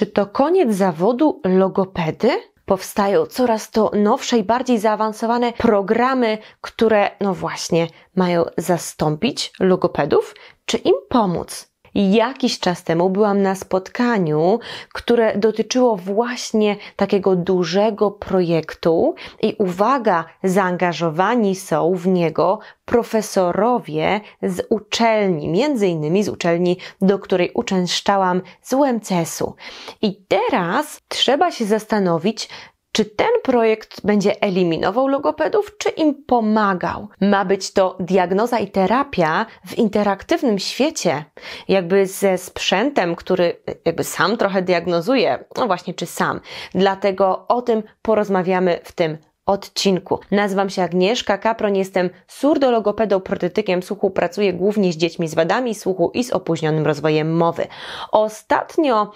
Czy to koniec zawodu logopedy? Powstają coraz to nowsze i bardziej zaawansowane programy, które, no właśnie, mają zastąpić logopedów, czy im pomóc? Jakiś czas temu byłam na spotkaniu, które dotyczyło właśnie takiego dużego projektu i uwaga, zaangażowani są w niego profesorowie z uczelni, między innymi z uczelni, do której uczęszczałam z UMCS-u. I teraz trzeba się zastanowić, czy ten projekt będzie eliminował logopedów, czy im pomagał? Ma być to diagnoza i terapia w interaktywnym świecie, jakby ze sprzętem, który e, jakby sam trochę diagnozuje, no właśnie, czy sam. Dlatego o tym porozmawiamy w tym odcinku. Nazywam się Agnieszka Kapron, jestem surdologopedą, protetykiem słuchu, pracuję głównie z dziećmi z wadami słuchu i z opóźnionym rozwojem mowy. Ostatnio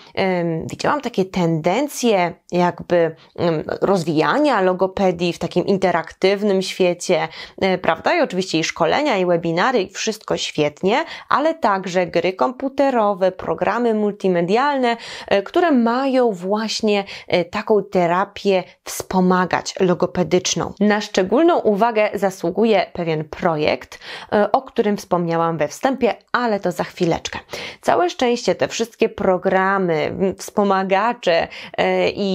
widziałam takie tendencje jakby rozwijania logopedii w takim interaktywnym świecie, um, prawda? I oczywiście i szkolenia, i webinary, i wszystko świetnie, ale także gry komputerowe, programy multimedialne, e, które mają właśnie e, taką terapię wspomagać logopedię medyczną. Na szczególną uwagę zasługuje pewien projekt, e, o którym wspomniałam we wstępie, ale to za chwileczkę. Całe szczęście te wszystkie programy, wspomagacze e, i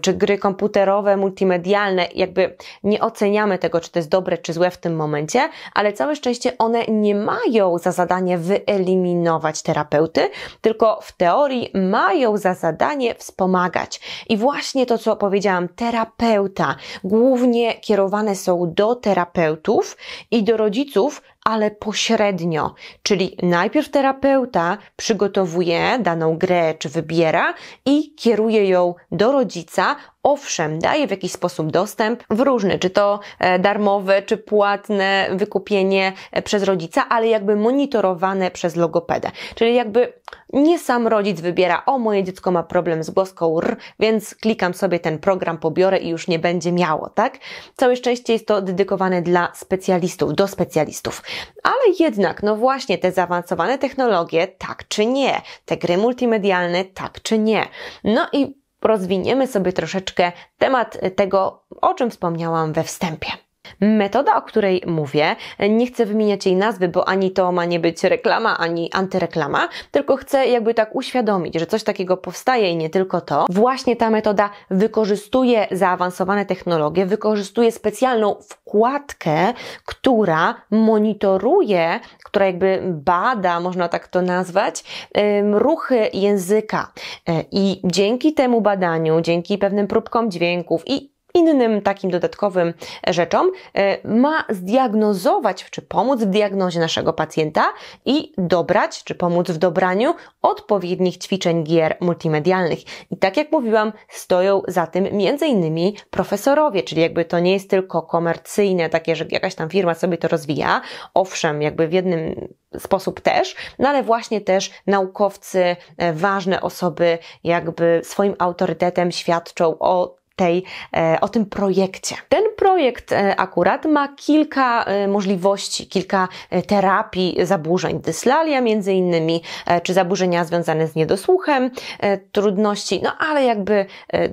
czy gry komputerowe, multimedialne, jakby nie oceniamy tego, czy to jest dobre, czy złe w tym momencie, ale całe szczęście one nie mają za zadanie wyeliminować terapeuty, tylko w teorii mają za zadanie wspomagać. I właśnie to, co powiedziałam, terapeuta, głównie głównie kierowane są do terapeutów i do rodziców, ale pośrednio, czyli najpierw terapeuta przygotowuje daną grę czy wybiera i kieruje ją do rodzica owszem, daje w jakiś sposób dostęp w różny, czy to e, darmowe, czy płatne wykupienie e, przez rodzica, ale jakby monitorowane przez logopedę. Czyli jakby nie sam rodzic wybiera, o moje dziecko ma problem z głoską r, więc klikam sobie ten program, pobiorę i już nie będzie miało, tak? Całe szczęście jest to dedykowane dla specjalistów, do specjalistów. Ale jednak, no właśnie, te zaawansowane technologie, tak czy nie? Te gry multimedialne, tak czy nie? No i rozwiniemy sobie troszeczkę temat tego, o czym wspomniałam we wstępie. Metoda, o której mówię, nie chcę wymieniać jej nazwy, bo ani to ma nie być reklama, ani antyreklama, tylko chcę jakby tak uświadomić, że coś takiego powstaje i nie tylko to. Właśnie ta metoda wykorzystuje zaawansowane technologie, wykorzystuje specjalną wkładkę, która monitoruje, która jakby bada, można tak to nazwać, ruchy języka. E, I dzięki temu badaniu, dzięki pewnym próbkom dźwięków i innym takim dodatkowym e, rzeczom, e, ma zdiagnozować czy pomóc w diagnozie naszego pacjenta i dobrać czy pomóc w dobraniu odpowiednich ćwiczeń gier multimedialnych. I tak jak mówiłam, stoją za tym m.in. profesorowie, czyli jakby to nie jest tylko komercyjne, takie, że jakaś tam firma sobie to rozwija. Owszem, jakby w jednym sposób też, no ale właśnie też naukowcy, e, ważne osoby, jakby swoim autorytetem świadczą o tej, e, o tym projekcie. Ten projekt e, akurat ma kilka e, możliwości, kilka terapii zaburzeń, dyslalia między innymi, czy zaburzenia związane z niedosłuchem, trudności, no ale jakby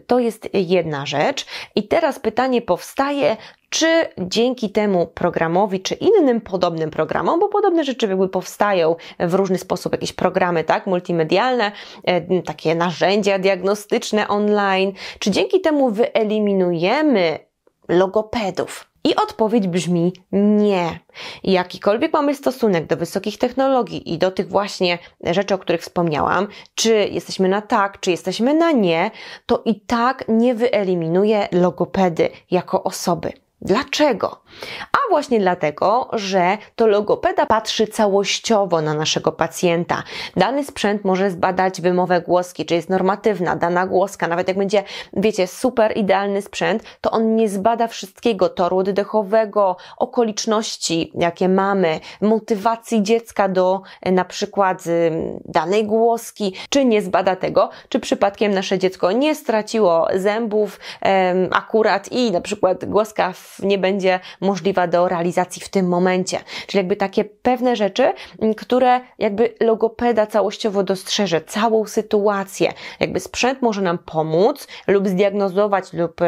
to jest jedna rzecz. I teraz pytanie powstaje, czy dzięki temu programowi, czy innym podobnym programom, bo podobne rzeczy jakby powstają w różny sposób, jakieś programy, tak, multimedialne, e, takie narzędzia diagnostyczne online, czy dzięki temu wyeliminujemy logopedów, i odpowiedź brzmi nie. Jakikolwiek mamy stosunek do wysokich technologii i do tych właśnie rzeczy, o których wspomniałam, czy jesteśmy na tak, czy jesteśmy na nie, to i tak nie wyeliminuje logopedy jako osoby. Dlaczego? A właśnie dlatego, że to logopeda patrzy całościowo na naszego pacjenta. Dany sprzęt może zbadać wymowę głoski, czy jest normatywna dana głoska. Nawet jak będzie, wiecie, super idealny sprzęt, to on nie zbada wszystkiego toru oddechowego, okoliczności, jakie mamy, motywacji dziecka do e, na przykład y, danej głoski, czy nie zbada tego, czy przypadkiem nasze dziecko nie straciło zębów em, akurat i na przykład głoska nie będzie możliwa do realizacji w tym momencie. Czyli jakby takie pewne rzeczy, mm, które jakby logopeda całościowo dostrzeże, całą sytuację. Jakby sprzęt może nam pomóc lub zdiagnozować lub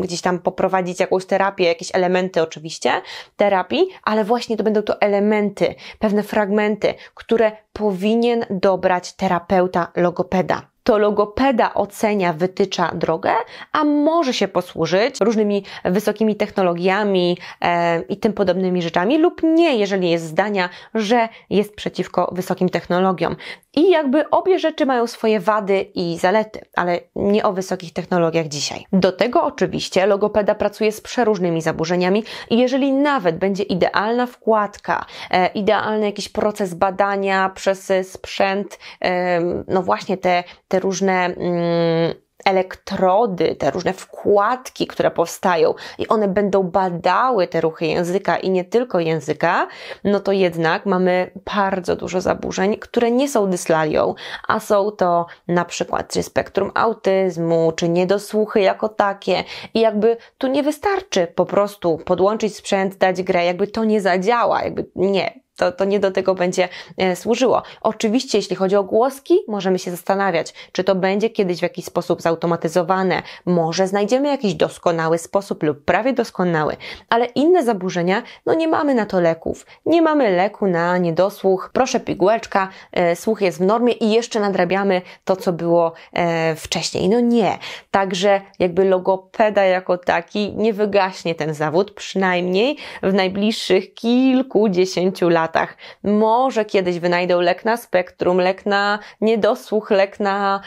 gdzieś tam poprowadzić jakąś terapię, jakieś elementy oczywiście terapii, ale właśnie to będą to elementy, pewne fragmenty, które powinien dobrać terapeuta logopeda to logopeda ocenia, wytycza drogę, a może się posłużyć różnymi wysokimi technologiami e, i tym podobnymi rzeczami, lub nie, jeżeli jest zdania, że jest przeciwko wysokim technologiom. I jakby obie rzeczy mają swoje wady i zalety, ale nie o wysokich technologiach dzisiaj. Do tego oczywiście logopeda pracuje z przeróżnymi zaburzeniami i jeżeli nawet będzie idealna wkładka, e, idealny jakiś proces badania przez sprzęt, e, no właśnie te, te różne. Mm, elektrody, te różne wkładki, które powstają i one będą badały te ruchy języka i nie tylko języka, no to jednak mamy bardzo dużo zaburzeń, które nie są dyslalią, a są to na przykład czy spektrum autyzmu, czy niedosłuchy jako takie i jakby tu nie wystarczy po prostu podłączyć sprzęt, dać grę, jakby to nie zadziała, jakby nie, to, to nie do tego będzie e, służyło. Oczywiście, jeśli chodzi o głoski, możemy się zastanawiać, czy to będzie kiedyś w jakiś sposób zautomatyzowane. Może znajdziemy jakiś doskonały sposób lub prawie doskonały, ale inne zaburzenia, no nie mamy na to leków. Nie mamy leku na niedosłuch. Proszę pigułeczka, e, słuch jest w normie i jeszcze nadrabiamy to, co było e, wcześniej. No nie. Także jakby logopeda jako taki nie wygaśnie ten zawód, przynajmniej w najbliższych kilkudziesięciu latach latach. Może kiedyś wynajdą lek na spektrum, lek na niedosłuch, lek na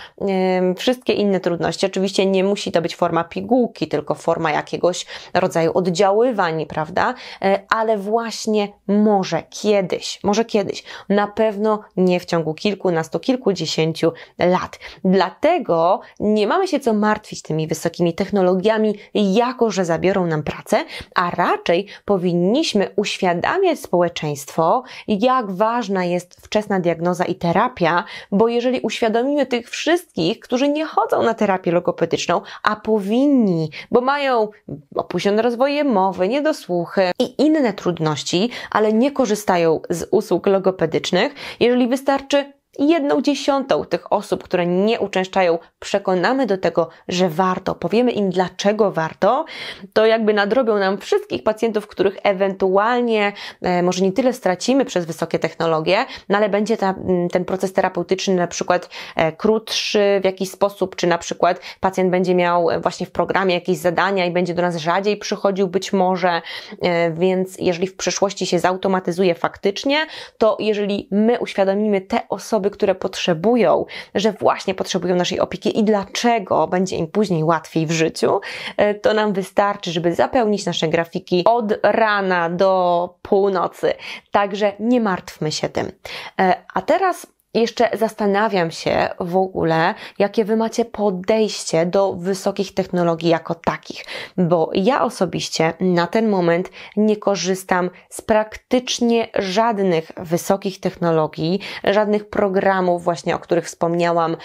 wszystkie inne trudności. Oczywiście nie musi to być forma pigułki, tylko forma jakiegoś rodzaju oddziaływań, prawda? E, ale właśnie może kiedyś, może kiedyś, na pewno nie w ciągu kilkunastu, kilkudziesięciu lat. Dlatego nie mamy się co martwić tymi wysokimi technologiami, jako że zabiorą nam pracę, a raczej powinniśmy uświadamiać społeczeństwo, to, jak ważna jest wczesna diagnoza i terapia, bo jeżeli uświadomimy tych wszystkich, którzy nie chodzą na terapię logopedyczną, a powinni, bo mają opóźnione rozwoje mowy, niedosłuchy i inne trudności, ale nie korzystają z usług logopedycznych, jeżeli wystarczy jedną dziesiątą tych osób, które nie uczęszczają, przekonamy do tego, że warto, powiemy im dlaczego warto, to jakby nadrobią nam wszystkich pacjentów, których ewentualnie e, może nie tyle stracimy przez wysokie technologie, no ale będzie ta, ten proces terapeutyczny na przykład e, krótszy w jakiś sposób, czy na przykład pacjent będzie miał e, właśnie w programie jakieś zadania i będzie do nas rzadziej przychodził być może, e, więc jeżeli w przyszłości się zautomatyzuje faktycznie, to jeżeli my uświadomimy te osoby, osoby, które potrzebują, że właśnie potrzebują naszej opieki i dlaczego będzie im później łatwiej w życiu, e, to nam wystarczy, żeby zapełnić nasze grafiki od rana do północy. Także nie martwmy się tym. E, a teraz jeszcze zastanawiam się w ogóle, jakie Wy macie podejście do wysokich technologii jako takich, bo ja osobiście na ten moment nie korzystam z praktycznie żadnych wysokich technologii, żadnych programów właśnie, o których wspomniałam,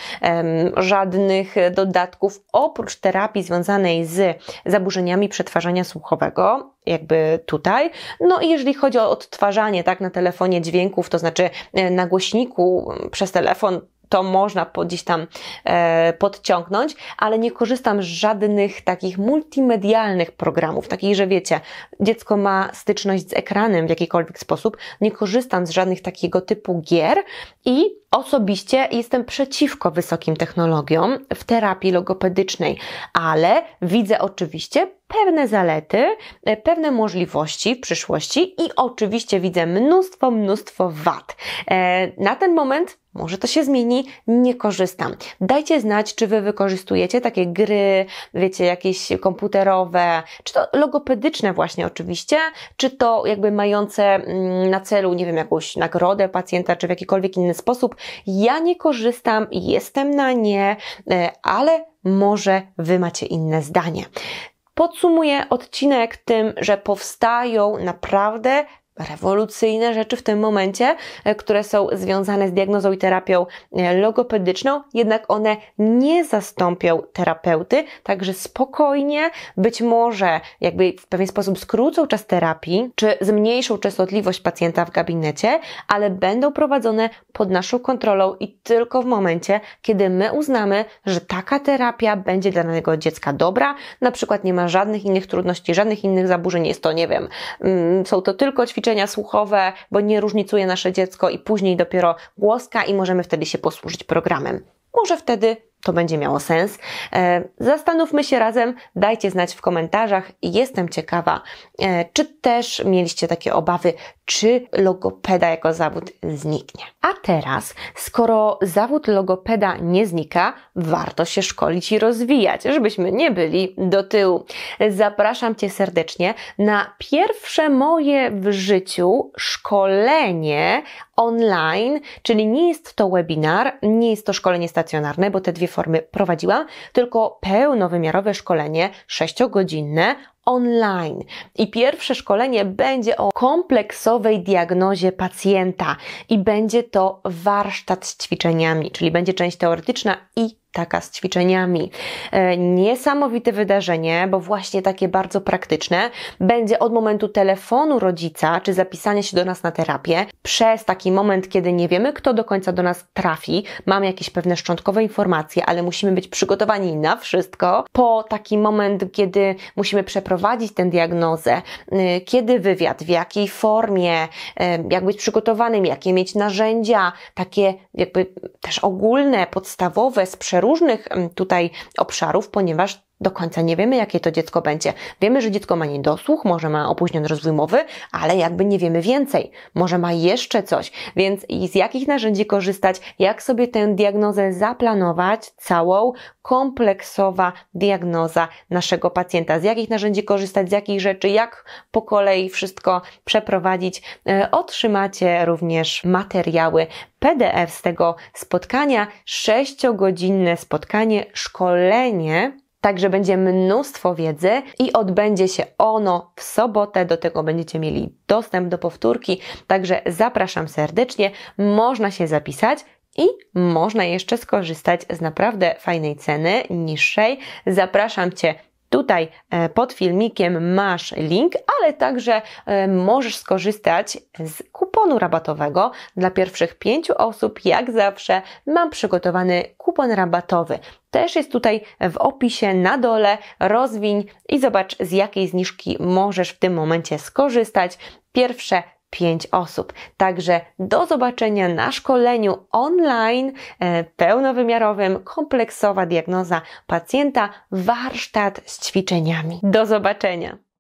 żadnych dodatków oprócz terapii związanej z zaburzeniami przetwarzania słuchowego, jakby tutaj. No i jeżeli chodzi o odtwarzanie, tak, na telefonie dźwięków, to znaczy e, na głośniku mm, przez telefon, to można po, gdzieś tam e, podciągnąć, ale nie korzystam z żadnych takich multimedialnych programów, takich, że wiecie, dziecko ma styczność z ekranem w jakikolwiek sposób, nie korzystam z żadnych takiego typu gier i Osobiście jestem przeciwko wysokim technologiom w terapii logopedycznej, ale widzę oczywiście pewne zalety, e, pewne możliwości w przyszłości i oczywiście widzę mnóstwo, mnóstwo wad. E, na ten moment może to się zmieni, nie korzystam. Dajcie znać, czy Wy wykorzystujecie takie gry, wiecie, jakieś komputerowe, czy to logopedyczne właśnie oczywiście, czy to jakby mające mm, na celu, nie wiem, jakąś nagrodę pacjenta, czy w jakikolwiek inny sposób ja nie korzystam, jestem na nie, e, ale może Wy macie inne zdanie. Podsumuję odcinek tym, że powstają naprawdę rewolucyjne rzeczy w tym momencie, e, które są związane z diagnozą i terapią e, logopedyczną, jednak one nie zastąpią terapeuty, także spokojnie, być może jakby w pewien sposób skrócą czas terapii, czy zmniejszą częstotliwość pacjenta w gabinecie, ale będą prowadzone pod naszą kontrolą i tylko w momencie, kiedy my uznamy, że taka terapia będzie dla danego dziecka dobra, na przykład nie ma żadnych innych trudności, żadnych innych zaburzeń, jest to, nie wiem, mm, są to tylko ćwiczenia ćwiczenia słuchowe, bo nie różnicuje nasze dziecko i później dopiero głoska i możemy wtedy się posłużyć programem. Może wtedy to będzie miało sens. E, zastanówmy się razem, dajcie znać w komentarzach. Jestem ciekawa, e, czy też mieliście takie obawy, czy logopeda jako zawód zniknie. A teraz, skoro zawód logopeda nie znika, warto się szkolić i rozwijać, żebyśmy nie byli do tyłu. Zapraszam Cię serdecznie na pierwsze moje w życiu szkolenie online, czyli nie jest to webinar, nie jest to szkolenie stacjonarne, bo te dwie formy prowadziła, tylko pełnowymiarowe szkolenie sześciogodzinne online. I pierwsze szkolenie będzie o kompleksowej diagnozie pacjenta i będzie to warsztat z ćwiczeniami, czyli będzie część teoretyczna i taka z ćwiczeniami. E, niesamowite wydarzenie, bo właśnie takie bardzo praktyczne, będzie od momentu telefonu rodzica czy zapisania się do nas na terapię, przez taki moment, kiedy nie wiemy, kto do końca do nas trafi, mamy jakieś pewne szczątkowe informacje, ale musimy być przygotowani na wszystko, po taki moment, kiedy musimy przeprowadzić tę diagnozę, e, kiedy wywiad, w jakiej formie, e, jak być przygotowanym, jakie mieć narzędzia, takie jakby też ogólne, podstawowe, z różnych tutaj obszarów, ponieważ do końca nie wiemy, jakie to dziecko będzie. Wiemy, że dziecko ma niedosłuch, może ma opóźniony rozwój mowy, ale jakby nie wiemy więcej. Może ma jeszcze coś. Więc z jakich narzędzi korzystać, jak sobie tę diagnozę zaplanować, całą, kompleksowa diagnoza naszego pacjenta. Z jakich narzędzi korzystać, z jakich rzeczy, jak po kolei wszystko przeprowadzić. E, otrzymacie również materiały PDF z tego spotkania, sześciogodzinne spotkanie, szkolenie Także będzie mnóstwo wiedzy i odbędzie się ono w sobotę. Do tego będziecie mieli dostęp do powtórki. Także zapraszam serdecznie. Można się zapisać. I można jeszcze skorzystać z naprawdę fajnej ceny, niższej. Zapraszam Cię Tutaj e, pod filmikiem masz link, ale także e, możesz skorzystać z kuponu rabatowego. Dla pierwszych pięciu osób, jak zawsze, mam przygotowany kupon rabatowy. Też jest tutaj w opisie na dole. Rozwiń i zobacz, z jakiej zniżki możesz w tym momencie skorzystać. Pierwsze pięć osób. Także do zobaczenia na szkoleniu online e, pełnowymiarowym kompleksowa diagnoza pacjenta, warsztat z ćwiczeniami. Do zobaczenia!